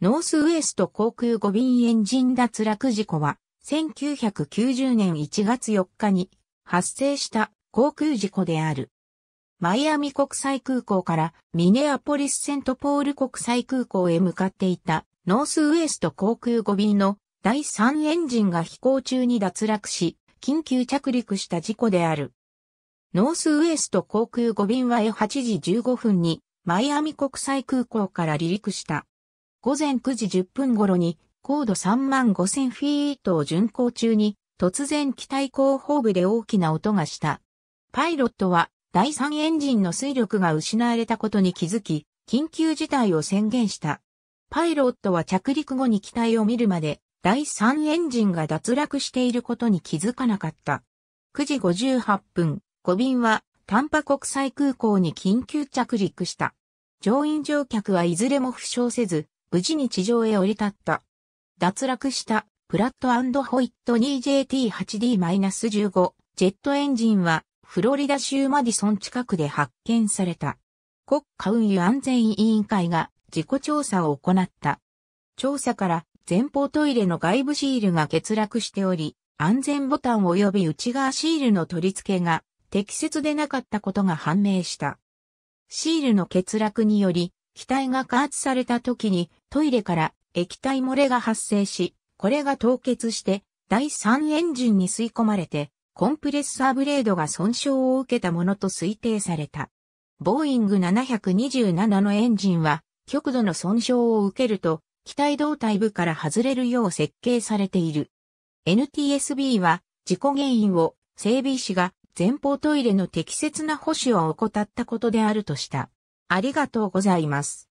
ノースウエスト航空5便エンジン脱落事故は、1990年1月4日に発生した航空事故である。マイアミ国際空港からミネアポリスセントポール国際空港へ向かっていたノースウエスト航空5便の第3エンジンが飛行中に脱落し、緊急着陸した事故である。ノースウエスト航空5便は8時15分にマイアミ国際空港から離陸した。午前9時10分頃に、高度3万5000フィートを巡航中に、突然機体後方部で大きな音がした。パイロットは、第3エンジンの水力が失われたことに気づき、緊急事態を宣言した。パイロットは着陸後に機体を見るまで、第3エンジンが脱落していることに気づかなかった。9時58分、5便は、丹波国際空港に緊急着陸した。乗員乗客はいずれも負傷せず、無事に地上へ降り立った。脱落したプラットホイット 2JT8D-15 ジェットエンジンはフロリダ州マディソン近くで発見された。国家運輸安全委員会が事故調査を行った。調査から前方トイレの外部シールが欠落しており、安全ボタン及び内側シールの取り付けが適切でなかったことが判明した。シールの欠落により、機体が加圧された時にトイレから液体漏れが発生し、これが凍結して第3エンジンに吸い込まれてコンプレッサーブレードが損傷を受けたものと推定された。ボーイング727のエンジンは極度の損傷を受けると機体胴体部から外れるよう設計されている。NTSB は事故原因を整備士が前方トイレの適切な保守を怠ったことであるとした。ありがとうございます。